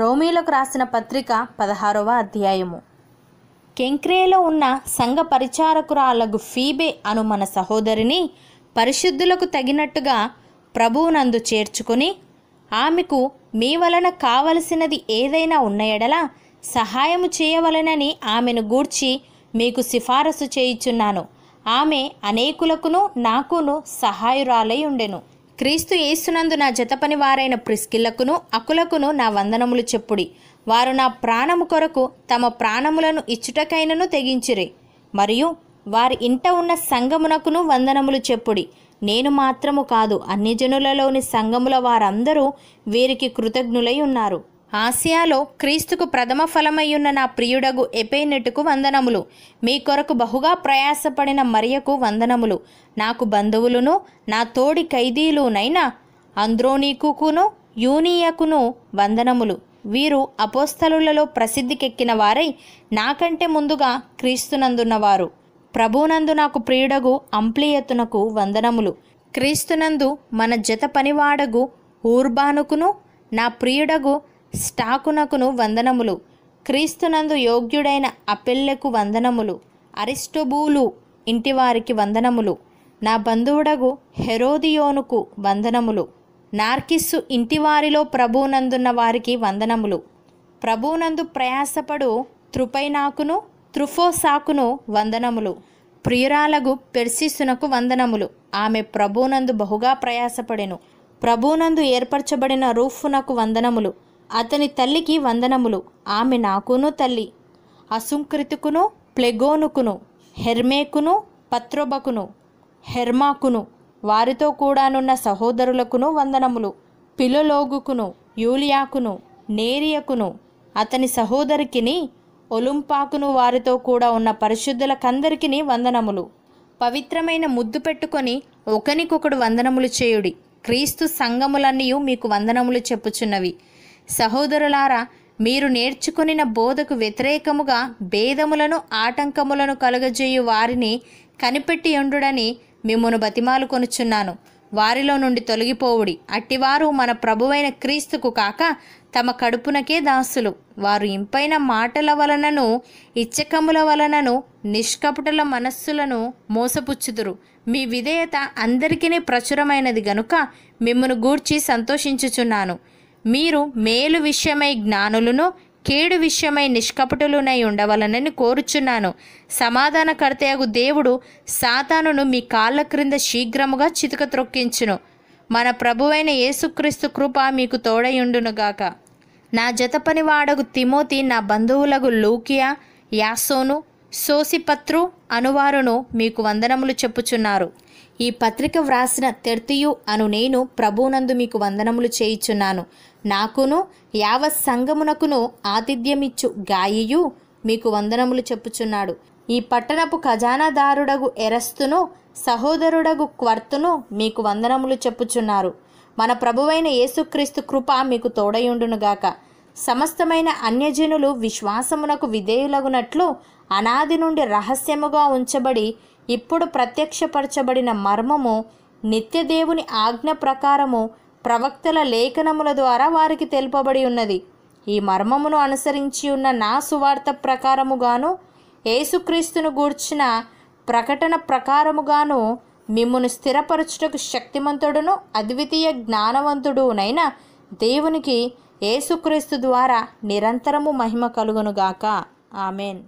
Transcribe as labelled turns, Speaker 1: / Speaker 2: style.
Speaker 1: రోమీలకు రాసిన పత్రిక పదహారవ అధ్యాయము కెంక్రేలో ఉన్న సంఘ పరిచారకురాలకు ఫీబే అను మన సహోదరిని పరిశుద్ధులకు తగినట్టుగా ప్రభువునందు చేర్చుకుని ఆమెకు మీ వలన కావలసినది ఏదైనా ఉన్నయడలా సహాయము చేయవలనని ఆమెను గూర్చి మీకు సిఫారసు చేయుచున్నాను ఆమె అనేకులకును నాకును సహాయురాలై ఉండెను క్రీస్తు యేసునందు నా జతపని వారైన ప్రిస్కిళ్లకును అకులకును నా వందనములు చెప్పుడి వారు నా ప్రాణము కొరకు తమ ప్రాణములను ఇచ్చుటకైనను తెగించిరి మరియు వారి ఇంట ఉన్న సంగమునకును వందనములు చెప్పుడి నేను మాత్రము కాదు అన్ని జనులలోని సంగముల వారందరూ వీరికి కృతజ్ఞులై ఉన్నారు ఆసియాలో క్రీస్తుకు ప్రథమ ఫలమయ్యున్న నా ప్రియుడగు ఎపెయినెట్టుకు వందనములు మీ కొరకు బహుగా ప్రయాసపడిన మరియకు వందనములు నాకు బంధువులును నా తోడి ఖైదీలునైనా అంద్రోనీకును యూనియకును వందనములు వీరు అపోస్తలులలో ప్రసిద్ధికెక్కిన వారై నాకంటే ముందుగా క్రీస్తునందున్నవారు ప్రభునందు నాకు ప్రియుడగు అంప్లియతునకు వందనములు క్రీస్తునందు మన జత పనివాడగు ఊర్బానుకును నా ప్రియుడగు స్టాకునకును వందనములు క్రీస్తునందు యోగ్యుడైన అపెల్లెకు వందనములు అరిస్టోబూలు ఇంటివారికి వందనములు నా బంధువుడగు హెరోదియోనుకు వందనములు నార్కిస్సు ఇంటివారిలో ప్రభువునందున్న వారికి వందనములు ప్రభువునందు ప్రయాసపడు త్రుపైనాకును త్రుఫోసాకును వందనములు ప్రియురాలగు పెర్సిస్సునకు వందనములు ఆమె ప్రభువునందు బహుగా ప్రయాసపడెను ప్రభువునందు ఏర్పరచబడిన రూఫునకు వందనములు అతని తల్లికి వందనములు ఆమె నాకును తల్లి అసుంకృతుకును ప్లెగోనుకును హెర్మేకును పత్రోబకును హెర్మాకును వారితో కూడానున్న సహోదరులకును వందనములు పిలలోగుకును యూలియాకును నేరియకును అతని సహోదరికిని ఒలుంపాకును వారితో కూడా ఉన్న పరిశుద్ధులకందరికీ వందనములు పవిత్రమైన ముద్దు పెట్టుకొని ఒకనికొకడు వందనములు చేయుడి క్రీస్తు సంగములన్నీ మీకు వందనములు చెప్పుచున్నవి సహోదరులారా మీరు నేర్చుకునిన బోధకు వ్యతిరేకముగా భేదములను ఆటంకములను కలుగజేయు వారిని కనిపెట్టి ఉండుడని మిమ్మను బతిమాలు కొనుచున్నాను వారిలో నుండి తొలగిపోవుడి అట్టివారు మన ప్రభువైన క్రీస్తుకు కాక తమ కడుపునకే దాసులు వారు ఇంపైన మాటల వలనను ఇచ్చకముల వలనను నిష్కపుటల మనస్సులను మోసపుచ్చుదురు మీ విధేయత అందరికీ ప్రచురమైనది గనుక మిమ్మను గూర్చి సంతోషించుచున్నాను మీరు మేలు విషయమై జ్ఞానులను కేడు విషయమై నిష్కపటులునై ఉండవలనని కోరుచున్నాను సమాధాన కర్తయగు దేవుడు సాతానును మీ కాళ్ళ క్రింద శీఘ్రముగా చితక త్రొక్కించును మన ప్రభువైన యేసుక్రీస్తు కృప మీకు తోడయుండునుగాక నా జతపనివాడగు తిమోతి నా బంధువులకు లూకియా యాసోను సోసిపత్రు అనువారును మీకు వందనములు చెప్పుచున్నారు ఈ పత్రిక వ్రాసిన తెర్తియు అను నేను ప్రభునందు మీకు వందనములు చేయుచున్నాను నాకును యావ సంగమునకును ఆతిథ్యమిచ్చు గాయియు మీకు వందనములు చెప్పుచున్నాడు ఈ పట్టణపు ఖజానాదారుడగు ఎరస్తును సహోదరుడగు క్వర్తును మీకు వందనములు చెప్పుచున్నారు మన ప్రభువైన యేసుక్రీస్తు కృప మీకు తోడయుండునుగాక సమస్తమైన అన్యజనులు విశ్వాసమునకు విధేయులగునట్లు అనాది నుండి రహస్యముగా ఉంచబడి ఇప్పుడు ప్రత్యక్షపరచబడిన మర్మము నిత్యదేవుని ఆజ్ఞ ప్రకారము ప్రవక్తల లేఖనముల ద్వారా వారికి తెలుపబడి ఉన్నది ఈ మర్మమును అనుసరించి ఉన్న నా సువార్త ప్రకారముగాను ఏసుక్రీస్తును గూర్చిన ప్రకటన ప్రకారముగాను మిమ్మును స్థిరపరచుటకు శక్తిమంతుడును అద్వితీయ జ్ఞానవంతుడునైన దేవునికి ఏసుక్రీస్తు ద్వారా నిరంతరము మహిమ కలుగునుగాక ఆమెన్